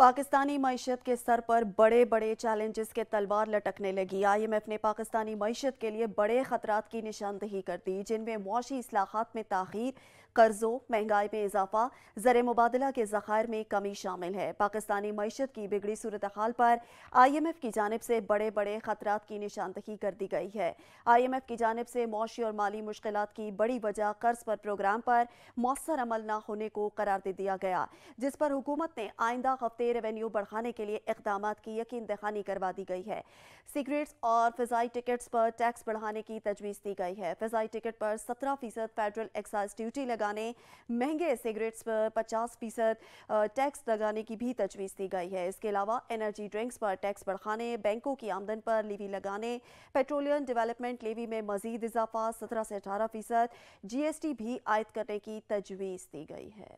पाकिस्तानी मीशत के सर पर बड़े बड़े चैलेंजेस के तलवार लटकने लगी आई एम एफ ने पाकिस्तानी मीशत के लिए बड़े खतरात की निशानदही कर दी जिनमें मुआशी असलाहत में ताखिर कर्जों महंगाई में इजाफा जर मुबादला के जखायर में कमी शामिल है पाकिस्तानी मीशत की बिगड़ी सूरत हाल पर आई एम एफ की जानब से बड़े बड़े खतरात की निशानदही कर दी गई है आई एम एफ की जानब से मुआशी और माली मुश्किल की बड़ी वजह कर्ज पर प्रोग्राम पर मौसर अमल न होने को करार दे दिया गया जिस पर हुकूमत ने आइंदा हफ्ते में रेवेन्यू बढ़ाने के लिए इकदाम की यकीन दहानी करवा दी गई है सिगरेट्स और फिजाई टिकट्स पर टैक्स बढ़ाने की तजवीज़ दी गई है फिजाई टिकट पर सत्रह फीसद फेडरल एक्साइज ड्यूटी लगाने महंगे सिगरेट्स पर पचास फीसद टैक्स लगाने की भी तजवीज़ दी गई है इसके अलावा एनर्जी ड्रिंक्स पर टैक्स बढ़ाने बैंकों की आमदन पर लेवी लगाने पेट्रोलियम डेवलपमेंट लेवी में मजीद इजाफा सत्रह से अठारह फीसद जी भी आयद करने की तजवीज़ दी गई है